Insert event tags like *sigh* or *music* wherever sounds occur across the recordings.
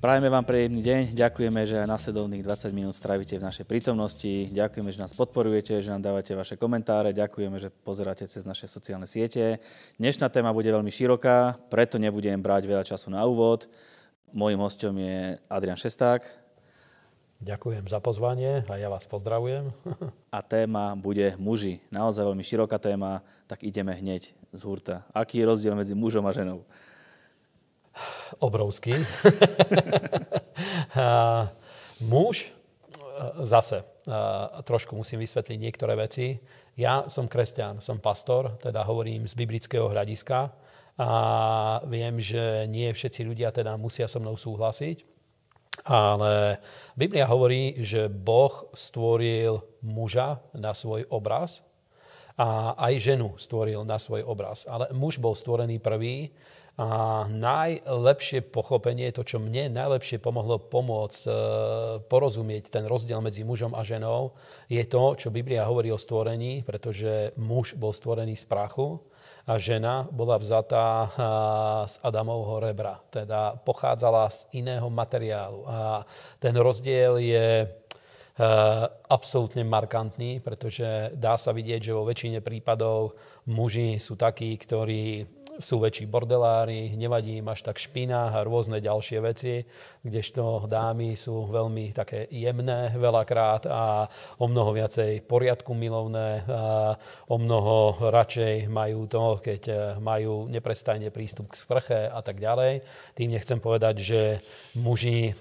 Prajeme vám príjemný deň, ďakujeme, že aj nasledovných 20 minút strávite v našej prítomnosti, ďakujeme, že nás podporujete, že nám dávate vaše komentáre, ďakujeme, že pozeráte cez naše sociálne siete. Dnešná téma bude veľmi široká, preto nebudem brať veľa času na úvod. Mojím hostom je Adrian Šesták. Ďakujem za pozvanie a ja vás pozdravujem. *laughs* A téma bude muži. Naozaj veľmi široká téma, tak ideme hneď z hurta. Aký je rozdiel medzi mužom a ženou? obrovský. *laughs* Muž, e, zase, e, trošku musím vysvetliť niektoré veci. Ja som kresťan, som pastor, teda hovorím z biblického hľadiska a viem, že nie všetci ľudia teda musia so mnou súhlasiť, ale Biblia hovorí, že Boh stvoril muža na svoj obraz a aj ženu stvoril na svoj obraz. Ale muž bol stvorený prvý, a najlepšie pochopenie, to, čo mne najlepšie pomohlo pomôcť e, porozumieť ten rozdiel medzi mužom a ženou, je to, čo Biblia hovorí o stvorení, pretože muž bol stvorený z prachu a žena bola vzatá e, z Adamovho rebra, teda pochádzala z iného materiálu. A ten rozdiel je e, absolútne markantný, pretože dá sa vidieť, že vo väčšine prípadov muži sú takí, ktorí sú väčší bordelári, nevadí im až tak špina a rôzne ďalšie veci, kdežto dámy sú veľmi také jemné veľakrát a o mnoho viacej poriadku milovné, a o mnoho radšej majú to, keď e, majú neprestajne prístup k sprche a tak ďalej. Tým nechcem povedať, že muži e,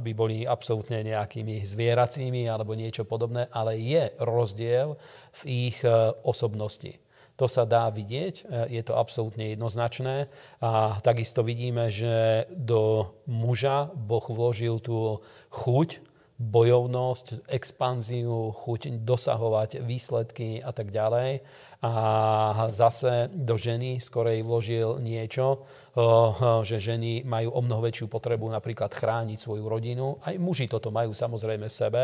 by boli absolútne nejakými zvieracími alebo niečo podobné, ale je rozdiel v ich e, osobnosti. To sa dá vidieť, e, je to absolútne jednoznačné. A takisto vidíme, že do muža Boh vložil tú chuť, bojovnosť, expanziu, chuť dosahovať výsledky a tak ďalej. A zase do ženy skorej vložil niečo, e, že ženy majú o mnoho väčšiu potrebu napríklad chrániť svoju rodinu. Aj muži toto majú samozrejme v sebe,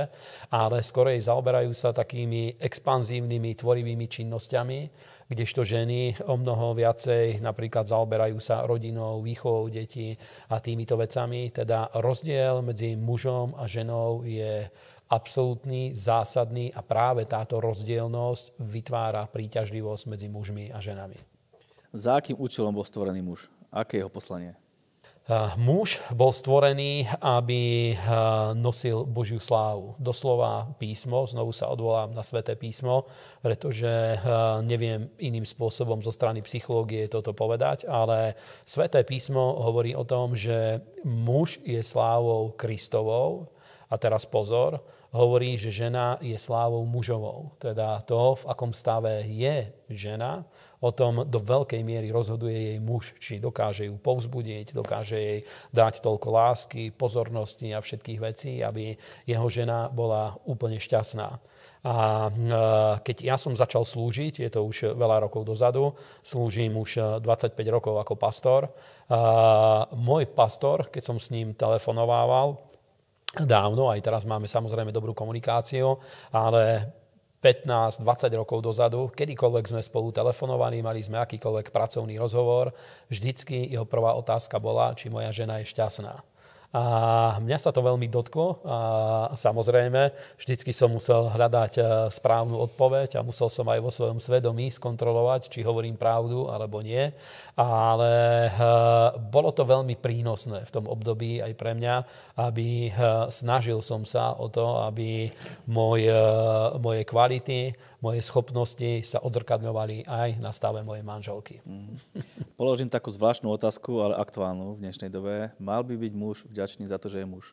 ale skorej zaoberajú sa takými expanzívnymi, tvorivými činnosťami kdežto ženy o mnoho viacej napríklad zaoberajú sa rodinou, výchovou detí a týmito vecami. Teda rozdiel medzi mužom a ženou je absolútny, zásadný a práve táto rozdielnosť vytvára príťažlivosť medzi mužmi a ženami. Za akým účelom bol stvorený muž? Aké je jeho poslanie? Eh, muž bol stvorený, aby eh, nosil Božiu slávu. Doslova písmo, znovu sa odvolám na sväté písmo, pretože eh, neviem iným spôsobom zo strany psychológie toto povedať, ale sväté písmo hovorí o tom, že muž je slávou Kristovou, a teraz pozor, hovorí, že žena je slávou mužovou. Teda to, v akom stave je žena, o tom do veľkej miery rozhoduje jej muž, či dokáže ju povzbudiť, dokáže jej dať toľko lásky, pozornosti a všetkých vecí, aby jeho žena bola úplne šťastná. A e, keď ja som začal slúžiť, je to už veľa rokov dozadu, slúžim už 25 e, rokov ako pastor. A môj pastor, keď som s ním telefonovával, dávno, aj teraz máme samozrejme dobrú komunikáciu, ale 15-20 rokov dozadu, kedykoľvek sme spolu telefonovali, mali sme akýkoľvek pracovný rozhovor, vždycky jeho prvá otázka bola, či moja žena je šťastná. A mňa sa to veľmi dotklo a samozrejme, vždycky som musel hľadať e, správnu odpoveď a musel som aj vo svojom svedomí skontrolovať, či hovorím pravdu alebo nie. Ale e, bolo to veľmi prínosné v tom období aj pre mňa, aby e, snažil som sa o to, aby môj, moje kvality moje schopnosti sa odzrkadňovali aj na stave mojej manželky. Mm. Položím takú zvláštnu otázku, ale aktuálnu v dnešnej dobe. Mal by byť muž vďačný za to, že je muž?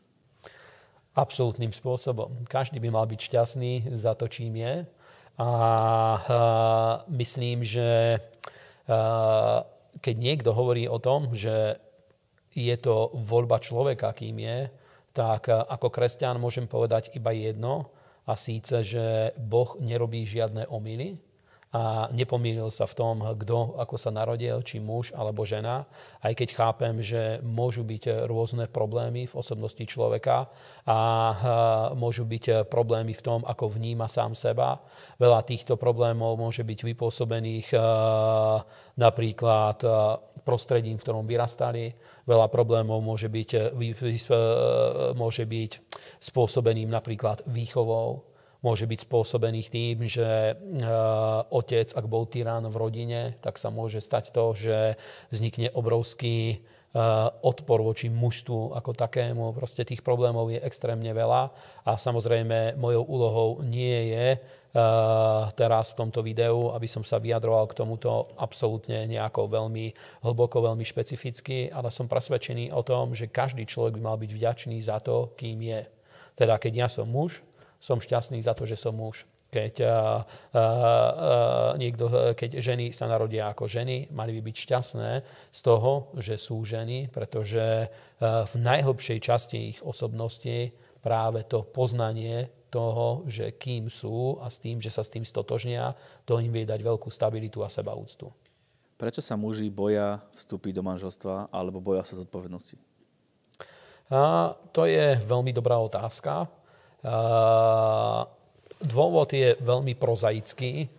Absolutným spôsobom. Každý by mal byť šťastný za to, čím je. A, myslím, že keď niekto hovorí o tom, že je to voľba človeka, kým je, tak ako kresťan môžem povedať iba jedno, a síce, že Boh nerobí žiadne omily, a nepomýlil sa v tom, kto ako sa narodil, či muž alebo žena, aj keď chápem, že môžu byť rôzne problémy v osobnosti človeka a môžu byť problémy v tom, ako vníma sám seba. Veľa týchto problémov môže byť vypôsobených napríklad prostredím, v ktorom vyrastali. Veľa problémov môže byť, môže byť spôsobeným napríklad výchovou, môže byť spôsobených tým, že eh, otec, ak bol tyrán v rodine, tak sa môže stať to, že vznikne obrovský eh, odpor voči mužstvu ako takému. Proste tých problémov je extrémne veľa a samozrejme mojou úlohou nie je eh, teraz v tomto videu, aby som sa vyjadroval k tomuto absolútne nejako veľmi hlboko, veľmi špecificky, ale som presvedčený o tom, že každý človek by mal byť vďačný za to, kým je. Teda keď ja som muž, som šťastný za to, že som muž. Keď, uh, uh, uh, niekto, keď ženy sa narodia ako ženy, mali by byť šťastné z toho, že sú ženy, pretože v najhlbšej časti ich osobnosti práve to poznanie toho, že kým sú a s tým, že sa s tým stotožnia, to im vie dať veľkú stabilitu a sebaúctu. Prečo sa muži boja vstúpiť do manželstva alebo boja sa zodpovednosti? A to je veľmi dobrá otázka. Eh, dôvod je veľmi prozaický, eh,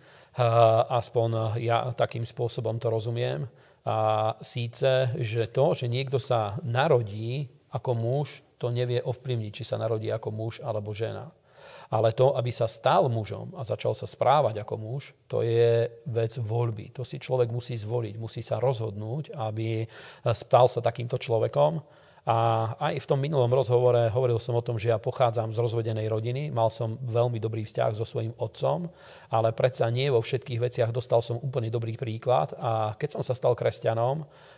aspoň ja takým spôsobom to rozumiem. A síce, že to, že niekto sa narodí ako muž, to nevie ovplyvniť, či sa narodí ako muž alebo žena. Ale to, aby sa stal mužom a začal sa správať ako muž, to je vec voľby. To si človek musí zvoliť, musí sa rozhodnúť, aby eh, stal sa takýmto človekom a aj v tom minulom rozhovore hovoril som o tom, že ja pochádzam z rozvedenej rodiny, mal som veľmi dobrý vzťah so svojím otcom, ale predsa nie vo všetkých veciach dostal som úplne dobrý príklad. A keď som sa stal kresťanom, eh,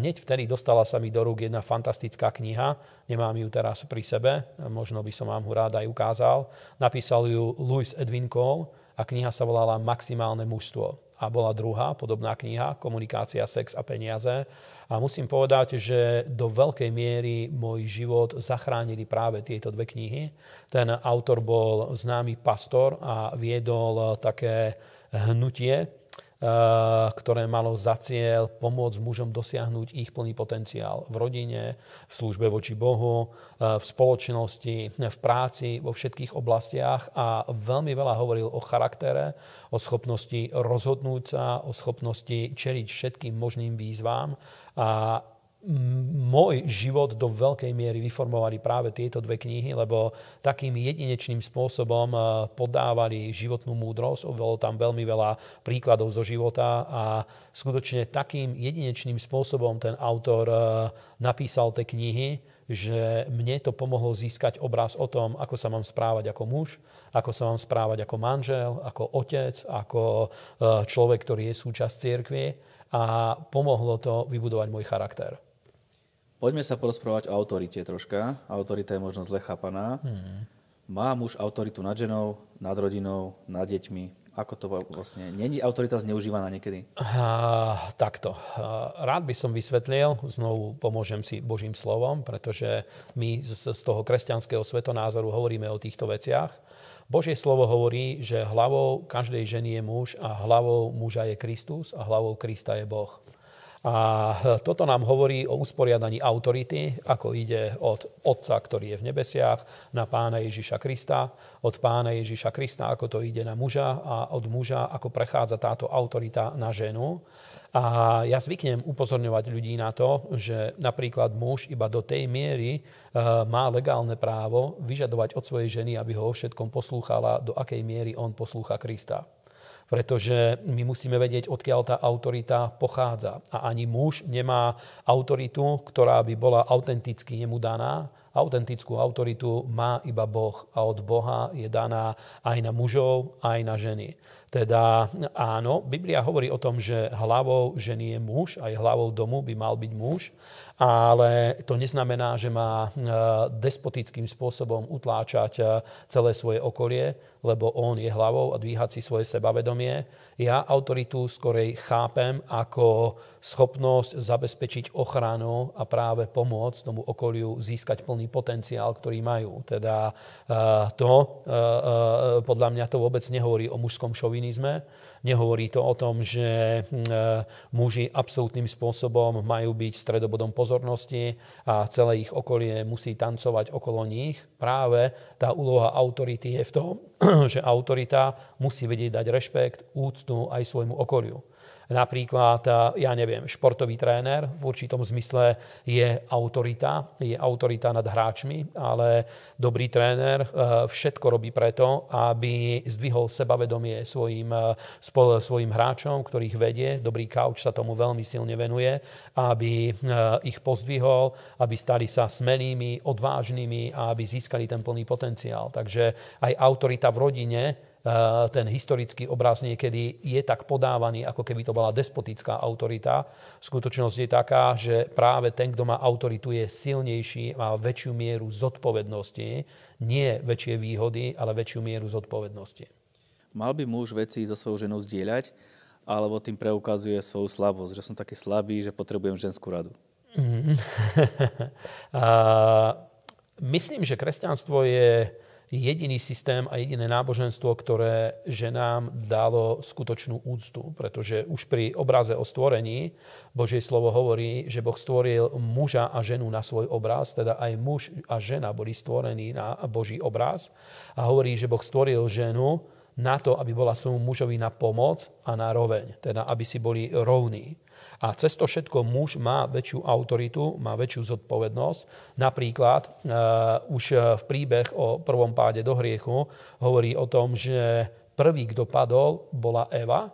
hneď vtedy dostala sa mi do rúk jedna fantastická kniha, nemám ju teraz pri sebe, možno by som vám ho rád aj ukázal. Napísal ju Louis Edwin Cole a kniha sa volala Maximálne mužstvo a bola druhá podobná kniha Komunikácia, sex a peniaze. A musím povedať, že do veľkej miery môj život zachránili práve tieto dve knihy. Ten autor bol známy pastor a viedol také hnutie, Eh, ktoré malo za cieľ pomôcť mužom dosiahnuť ich plný potenciál v rodine, v službe voči Bohu, eh, v spoločnosti, v práci, vo všetkých oblastiach a veľmi veľa hovoril o charaktere, o schopnosti rozhodnúť sa, o schopnosti čeliť všetkým možným výzvám a môj život do veľkej miery vyformovali práve tieto dve knihy, lebo takým jedinečným spôsobom eh, podávali životnú múdrosť, bolo tam veľmi veľa príkladov zo života a skutočne takým jedinečným spôsobom ten autor eh, napísal tie knihy, že mne to pomohlo získať obraz o tom, ako sa mám správať ako muž, ako sa mám správať ako manžel, ako otec, ako eh, človek, ktorý je súčasť cirkvi a pomohlo to vybudovať môj charakter. Poďme sa porozprávať o autorite troška. Autorita je možno zle chápaná. Mm. Má muž autoritu nad ženou, nad rodinou, nad deťmi? Ako to vlastne... Není autorita zneužívaná niekedy? Uh, takto. Uh, rád by som vysvetlil, znovu pomôžem si Božím slovom, pretože my z, z toho kresťanského svetonázoru hovoríme o týchto veciach. Božie slovo hovorí, že hlavou každej ženy je muž a hlavou muža je Kristus a hlavou Krista je Boh. A e, toto nám hovorí o usporiadaní autority, ako ide od Otca, ktorý je v nebesiach, na pána Ježiša Krista, od pána Ježiša Krista, ako to ide na muža a od muža, ako prechádza táto autorita na ženu. A ja zvyknem upozorňovať ľudí na to, že napríklad muž iba do tej miery e, má legálne právo vyžadovať od svojej ženy, aby ho o všetkom poslúchala, do akej miery on poslúcha Krista pretože my musíme vedieť, odkiaľ tá autorita pochádza. A ani muž nemá autoritu, ktorá by bola autenticky jemu daná. Autentickú autoritu má iba Boh a od Boha je daná aj na mužov, aj na ženy. Teda áno, Biblia hovorí o tom, že hlavou ženy je muž, aj hlavou domu by mal byť muž, ale to neznamená, že má e, despotickým spôsobom utláčať e, celé svoje okolie, lebo on je hlavou a dvíha si svoje sebavedomie. Ja autoritu skorej chápem ako schopnosť zabezpečiť ochranu a práve pomôcť tomu okoliu získať plný potenciál, ktorý majú. Teda eh, to, eh, eh, podľa mňa to vôbec nehovorí o mužskom šovinizme, Nehovorí to o tom, že mm, e, muži absolútnym spôsobom majú byť stredobodom pozornosti a celé ich okolie musí tancovať okolo nich. Práve tá úloha autority je v tom, *clears throat* že autorita musí vedieť dať rešpekt, úctu aj svojmu okoliu. Napríklad, e, ja neviem, športový tréner v určitom zmysle je autorita, je autorita nad hráčmi, ale dobrý tréner e, všetko robí preto, aby zdvihol sebavedomie svojim, e, svojim hráčom, ktorých vedie. Dobrý kauč sa tomu veľmi silne venuje, aby ich pozdvihol, aby stali sa smelými, odvážnymi a aby získali ten plný potenciál. Takže aj autorita v rodine Eh, ten historický obraz niekedy je tak podávaný, ako keby to bola despotická autorita. Skutočnosť je taká, že práve ten, kto má autoritu, je silnejší, má väčšiu mieru zodpovednosti, nie väčšie výhody, ale väčšiu mieru zodpovednosti. Mal by muž veci so svojou ženou zdieľať, alebo tým preukazuje svoju slabosť, že som taký slabý, že potrebujem ženskú radu? Mm. *laughs* myslím, že kresťanstvo je jediný systém a jediné náboženstvo, ktoré ženám dalo skutočnú úctu. Pretože už pri obraze o stvorení Božie slovo hovorí, že Boh stvoril muža a ženu na svoj obraz, teda aj muž a žena boli stvorení na Boží obraz. A hovorí, že Boh stvoril ženu na to, aby bola svojmu mužovi na pomoc a na roveň, teda aby si boli rovní. A cez to všetko muž má väčšiu autoritu, má väčšiu zodpovednosť. Napríklad uh, už e, v príbeh o prvom páde do hriechu hovorí o tom, že prvý, kto padol, bola Eva,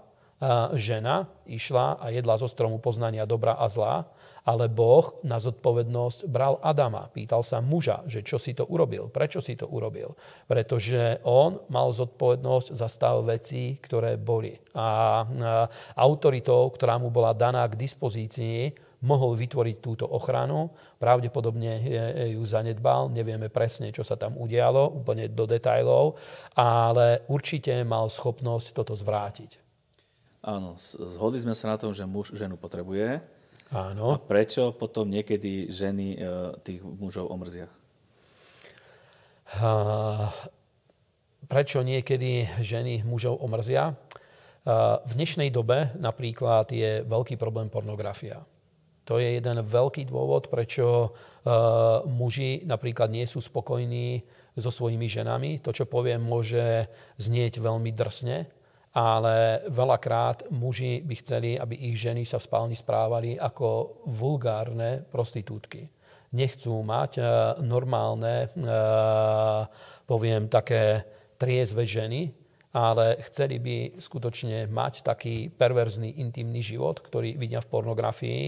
žena išla a jedla zo stromu poznania dobra a zla, ale Boh na zodpovednosť bral Adama. Pýtal sa muža, že čo si to urobil, prečo si to urobil. Pretože on mal zodpovednosť za stav vecí, ktoré boli. A autoritou, ktorá mu bola daná k dispozícii, mohol vytvoriť túto ochranu. Pravdepodobne ju zanedbal, nevieme presne, čo sa tam udialo, úplne do detajlov, ale určite mal schopnosť toto zvrátiť. Áno, zhodli sme sa na tom, že muž ženu potrebuje. Áno. A prečo potom niekedy ženy e, tých mužov omrzia? A, prečo niekedy ženy mužov omrzia? A, v dnešnej dobe napríklad je veľký problém pornografia. To je jeden veľký dôvod, prečo e, muži napríklad nie sú spokojní so svojimi ženami. To, čo poviem, môže znieť veľmi drsne, ale veľakrát muži by chceli, aby ich ženy sa v spálni správali ako vulgárne prostitútky. Nechcú mať e, normálne, e, poviem, také triezve ženy, ale chceli by skutočne mať taký perverzný intimný život, ktorý vidia v pornografii,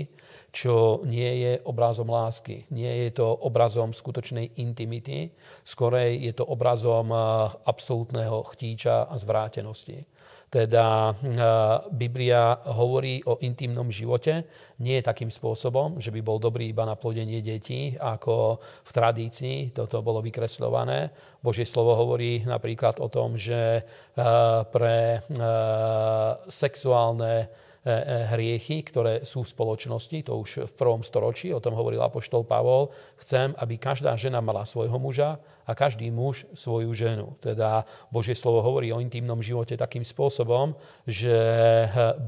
čo nie je obrazom lásky. Nie je to obrazom skutočnej intimity, skorej je to obrazom e, absolútneho chtíča a zvrátenosti. Teda eh, Biblia hovorí o intimnom živote, nie je takým spôsobom, že by bol dobrý iba na plodenie detí, ako v tradícii toto bolo vykresľované. Božie slovo hovorí napríklad o tom, že eh, pre eh, sexuálne hriechy, ktoré sú v spoločnosti, to už v prvom storočí, o tom hovoril apoštol Pavol, chcem, aby každá žena mala svojho muža a každý muž svoju ženu. Teda Božie slovo hovorí o intimnom živote takým spôsobom, že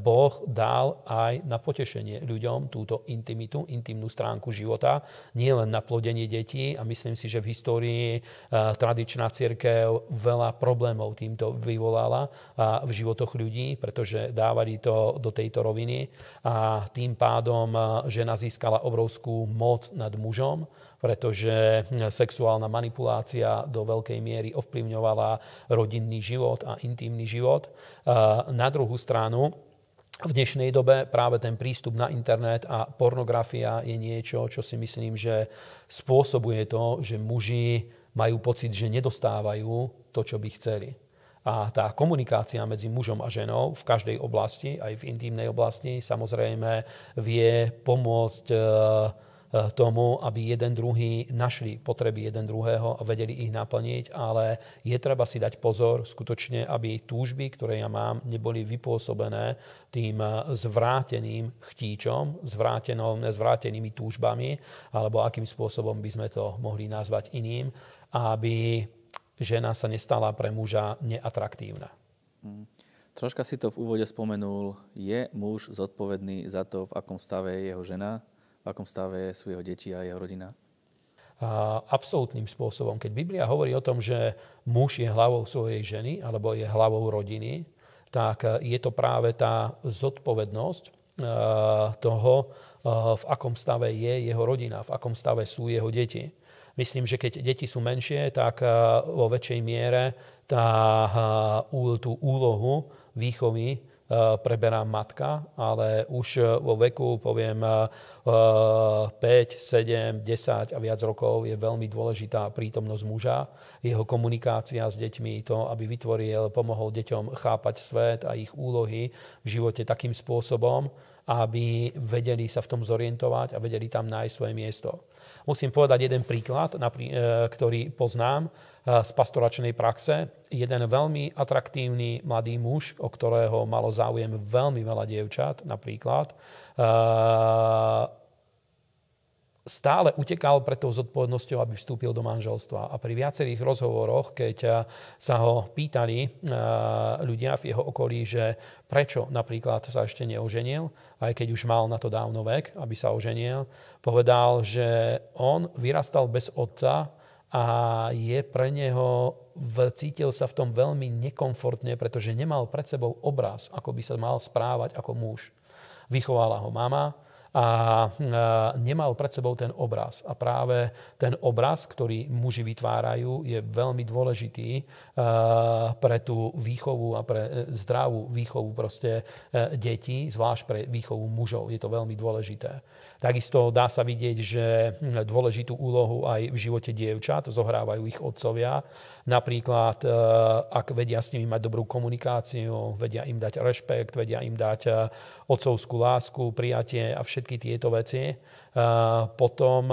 Boh dal aj na potešenie ľuďom túto intimitu, intimnú stránku života, nielen na plodenie detí a myslím si, že v histórii eh, tradičná církev veľa problémov týmto vyvolala eh, v životoch ľudí, pretože dávali to do tejto roviny a tým pádom eh, žena získala obrovskú moc nad mužom pretože sexuálna manipulácia do veľkej miery ovplyvňovala rodinný život a intimný život. Na druhú stranu, v dnešnej dobe práve ten prístup na internet a pornografia je niečo, čo si myslím, že spôsobuje to, že muži majú pocit, že nedostávajú to, čo by chceli. A tá komunikácia medzi mužom a ženou v každej oblasti, aj v intimnej oblasti, samozrejme vie pomôcť eh, Eh, tomu, aby jeden druhý našli potreby jeden druhého a vedeli ich naplniť, ale je treba si dať pozor skutočne, aby túžby, ktoré ja mám, neboli vypôsobené tým eh, zvráteným chtíčom, zvrátenými túžbami, alebo akým spôsobom by sme to mohli nazvať iným, aby žena sa nestala pre muža neatraktívna. Mm. Troška si to v úvode spomenul. Je muž zodpovedný za to, v akom stave je jeho žena? v akom stave sú jeho deti a jeho rodina? absolútnym spôsobom. Keď Biblia hovorí o tom, že muž je hlavou svojej ženy alebo je hlavou rodiny, tak e, je to práve tá zodpovednosť e, toho, e, v akom stave je jeho rodina, v akom stave sú jeho deti. Myslím, že keď deti sú menšie, tak vo väčšej miere tá, tú úlohu výchovy Eh, preberá matka, ale už eh, vo veku, poviem, 5, 7, 10 a viac rokov je veľmi dôležitá prítomnosť muža, jeho komunikácia s deťmi, to, aby vytvoril, pomohol deťom chápať svet a ich úlohy v živote takým spôsobom, aby vedeli sa v tom zorientovať a vedeli tam nájsť svoje miesto. Musím povedať jeden príklad, e, ktorý poznám e, z pastoračnej praxe. Jeden veľmi atraktívny mladý muž, o ktorého malo záujem veľmi veľa dievčat, napríklad, e, stále utekal pred tou zodpovednosťou, aby vstúpil do manželstva. A pri viacerých rozhovoroch, keď eh, sa ho pýtali eh, ľudia v jeho okolí, že prečo napríklad sa ešte neoženil, aj keď už mal na to dávno vek, aby sa oženil, povedal, že on vyrastal bez otca a je pre neho cítil sa v tom veľmi nekomfortne, pretože nemal pred sebou obraz, ako by sa mal správať ako muž. Vychovala ho mama, a e, nemal pred sebou ten obraz. A práve ten obraz, ktorý muži vytvárajú, je veľmi dôležitý e, pre tú výchovu a pre e, zdravú výchovu proste detí, zvlášť pre výchovu mužov. Je to veľmi dôležité. Takisto dá sa vidieť, že dôležitú úlohu aj v živote dievčat zohrávajú ich otcovia Napríklad, e, ak vedia s nimi mať dobrú komunikáciu, vedia im dať rešpekt, vedia im dať e, otcovskú lásku, prijatie a všetky tieto veci. E, potom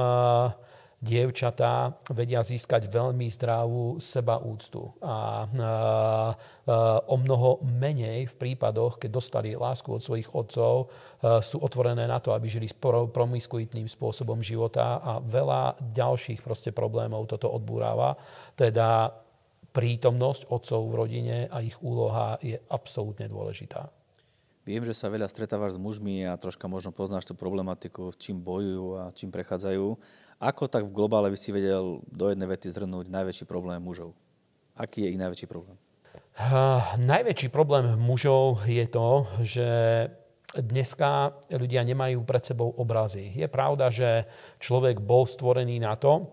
dievčatá vedia získať veľmi zdravú sebaúctu. A o mnoho menej v prípadoch, keď dostali lásku od svojich otcov, sú otvorené na to, aby žili promiskuitným spôsobom života a veľa ďalších proste problémov toto odbúráva. Teda prítomnosť otcov v rodine a ich úloha je absolútne dôležitá. Viem, že sa veľa stretávaš s mužmi a troška možno poznáš tú problematiku, čím bojujú a čím prechádzajú. Ako tak v globále by si vedel do jednej vety zhrnúť najväčší problém mužov? Aký je ich najväčší problém? Uh, najväčší problém mužov je to, že dneska ľudia nemajú pred sebou obrazy. Je pravda, že človek bol stvorený na to,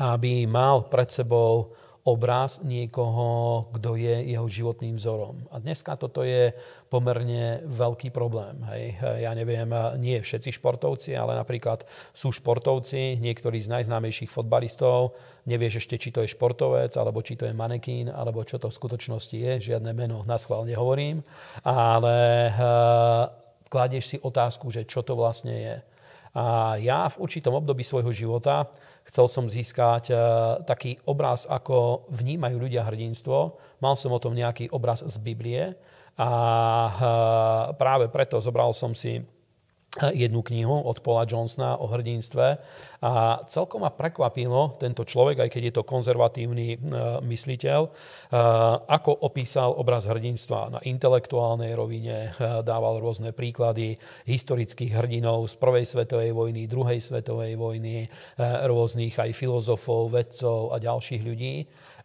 aby mal pred sebou obraz niekoho, kto je jeho životným vzorom. A dneska toto je pomerne veľký problém. Hej. Ja neviem, nie všetci športovci, ale napríklad sú športovci, niektorí z najznámejších fotbalistov, nevieš ešte, či to je športovec, alebo či to je manekín, alebo čo to v skutočnosti je, žiadne meno na schvál nehovorím, ale eh, kladeš si otázku, že čo to vlastne je a ja v určitom období svojho života chcel som získať e, taký obraz, ako vnímajú ľudia hrdinstvo. Mal som o tom nejaký obraz z Biblie a e, práve preto zobral som si jednu knihu od Paula Johnsona o hrdinstve. A celkom ma prekvapilo tento človek, aj keď je to konzervatívny e, mysliteľ, e, ako opísal obraz hrdinstva na intelektuálnej rovine, e, dával rôzne príklady historických hrdinov z prvej svetovej vojny, druhej svetovej vojny, rôznych aj filozofov, vedcov a ďalších ľudí.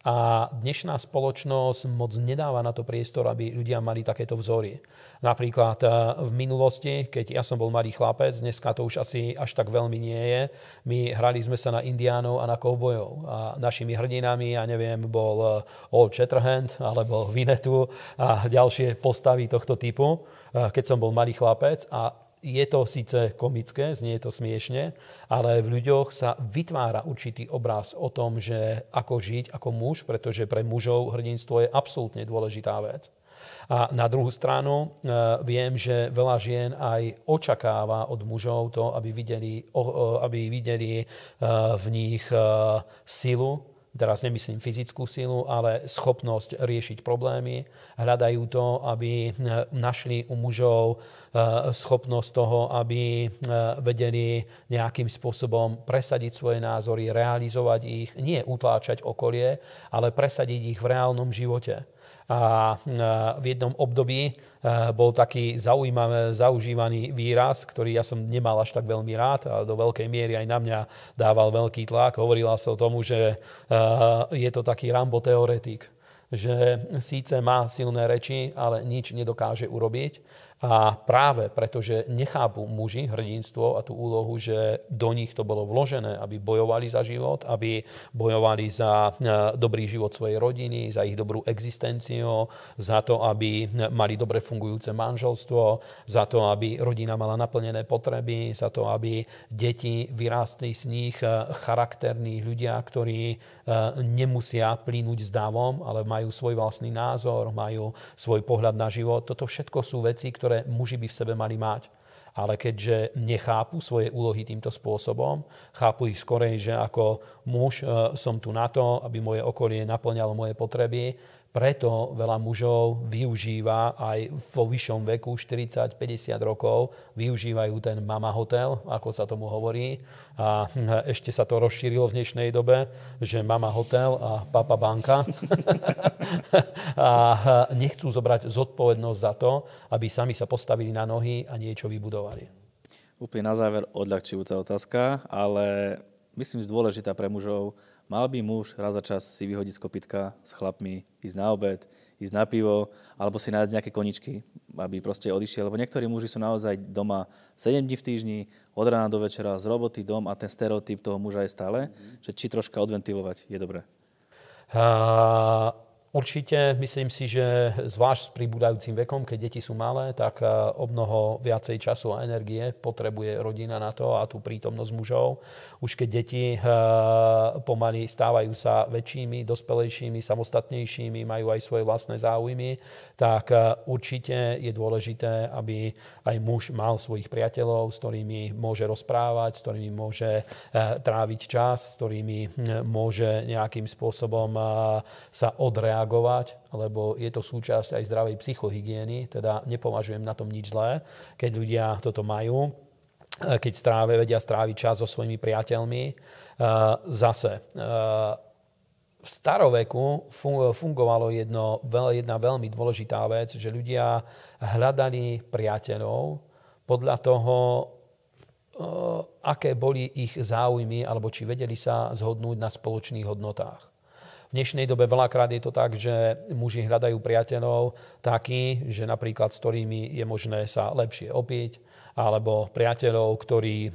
A dnešná spoločnosť moc nedáva na to priestor, aby ľudia mali takéto vzory. Napríklad e, v minulosti, keď ja som bol malý chlapec, dneska to už asi až tak veľmi nie je, my hrali sme sa na indiánov a na kovbojov. A našimi hrdinami, ja neviem, bol e, Old Shatterhand alebo Vinetu a ďalšie postavy tohto typu, e, keď som bol malý chlapec a je to síce komické, znie to smiešne, ale v ľuďoch sa vytvára určitý obraz o tom, že ako žiť ako muž, pretože pre mužov hrdinstvo je absolútne dôležitá vec. A na druhú stranu e, viem, že veľa žien aj očakáva od mužov to, aby videli, e, aby videli e, v nich silu, teraz nemyslím fyzickú silu, ale schopnosť riešiť problémy. Hľadajú to, aby e, našli u mužov e, schopnosť toho, aby e, vedeli nejakým spôsobom presadiť svoje názory, realizovať ich, nie utláčať okolie, ale presadiť ich v reálnom živote. A v jednom období e, bol taký zaujímavý, zaužívaný výraz, ktorý ja som nemal až tak veľmi rád a do veľkej miery aj na mňa dával veľký tlak. Hovorila sa o tomu, že e, je to taký Rambo teoretik že síce má silné reči, ale nič nedokáže urobiť a práve pretože nechápu muži hrdinstvo a tú úlohu, že do nich to bolo vložené, aby bojovali za život, aby bojovali za e, dobrý život svojej rodiny, za ich dobrú existenciu, za to, aby mali dobre fungujúce manželstvo, za to, aby rodina mala naplnené potreby, za to, aby deti vyrástli z nich e, charakterní ľudia, ktorí e, nemusia plínuť s dávom, ale majú svoj vlastný názor, majú svoj pohľad na život. Toto všetko sú veci, ktoré ktoré muži by v sebe mali mať. Ale keďže nechápu svoje úlohy týmto spôsobom, chápu ich skorej, že ako muž e, som tu na to, aby moje okolie naplňalo moje potreby, preto veľa mužov využíva aj vo vyššom veku, 40-50 rokov, využívajú ten mama hotel, ako sa tomu hovorí. A ešte sa to rozšírilo v dnešnej dobe, že mama hotel a papa banka. *laughs* a nechcú zobrať zodpovednosť za to, aby sami sa postavili na nohy a niečo vybudovali. Úplne na záver odľahčujúca otázka, ale myslím, že dôležitá pre mužov – Mal by muž raz za čas si vyhodiť z kopytka s chlapmi, ísť na obed, ísť na pivo, alebo si nájsť nejaké koničky, aby proste odišiel. Lebo niektorí muži sú naozaj doma 7 dní v týždni, od rána do večera, z roboty, dom a ten stereotyp toho muža je stále, mm že či troška odventilovať je dobré. Uh... Určite myslím si, že zvlášť s pribúdajúcim vekom, keď deti sú malé, tak eh, o mnoho viacej času a energie potrebuje rodina na to a tú prítomnosť mužov. Už keď deti eh, pomaly stávajú sa väčšími, dospelejšími, samostatnejšími, majú aj svoje vlastné záujmy, tak eh, určite je dôležité, aby aj muž mal svojich priateľov, s ktorými môže rozprávať, s ktorými môže tráviť čas, s ktorými hm, môže nejakým spôsobom sa odreagovať reagovať, lebo je to súčasť aj zdravej psychohygieny, teda nepovažujem na tom nič zlé, keď ľudia toto majú, e, keď stráve, vedia stráviť čas so svojimi priateľmi. E, zase, e, v staroveku fungovalo jedno, jedna veľmi dôležitá vec, že ľudia hľadali priateľov podľa toho, aké boli ich záujmy, alebo či vedeli sa zhodnúť na spoločných hodnotách. V dnešnej dobe veľakrát je to tak, že muži hľadajú priateľov taký, že napríklad s ktorými je možné sa lepšie opiť, alebo priateľov, ktorí eh,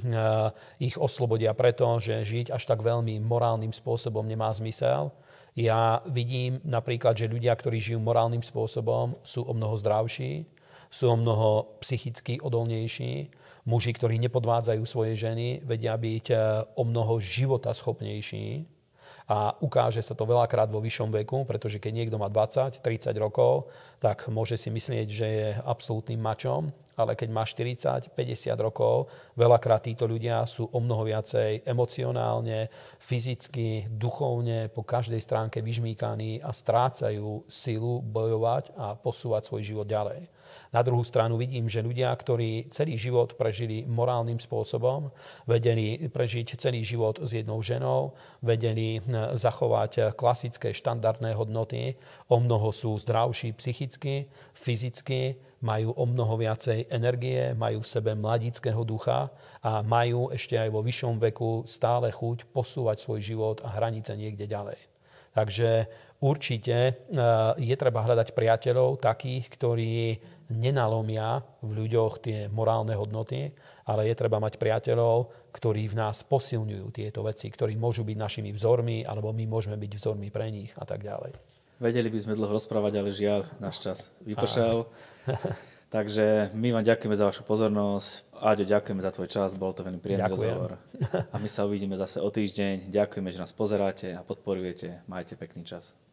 ich oslobodia preto, že žiť až tak veľmi morálnym spôsobom nemá zmysel. Ja vidím napríklad, že ľudia, ktorí žijú morálnym spôsobom, sú o mnoho zdravší, sú o mnoho psychicky odolnejší. Muži, ktorí nepodvádzajú svoje ženy, vedia byť eh, o mnoho života schopnejší a ukáže sa to veľakrát vo vyššom veku, pretože keď niekto má 20, 30 rokov, tak môže si myslieť, že je absolútnym mačom, ale keď má 40, 50 rokov, veľakrát títo ľudia sú o mnoho viacej emocionálne, fyzicky, duchovne po každej stránke vyžmíkaní a strácajú silu bojovať a posúvať svoj život ďalej. Na druhú stranu vidím, že ľudia, ktorí celý život prežili morálnym spôsobom, vedeli prežiť celý život s jednou ženou, vedeli hm, zachovať klasické štandardné hodnoty, o mnoho sú zdravší psychicky, fyzicky, majú o mnoho viacej energie, majú v sebe mladického ducha a majú ešte aj vo vyššom veku stále chuť posúvať svoj život a hranice niekde ďalej. Takže určite hm, je treba hľadať priateľov takých, ktorí nenalomia v ľuďoch tie morálne hodnoty, ale je treba mať priateľov, ktorí v nás posilňujú tieto veci, ktorí môžu byť našimi vzormi, alebo my môžeme byť vzormi pre nich a tak ďalej. Vedeli by sme dlho rozprávať, ale žiaľ, náš čas vypršal. *laughs* *laughs* Takže my vám ďakujeme za vašu pozornosť. Áďo, ďakujeme za tvoj čas, bol to veľmi príjemný Ďakujem. rozhovor. *laughs* A my sa uvidíme zase o týždeň. Ďakujeme, že nás pozeráte a podporujete. Majte pekný čas.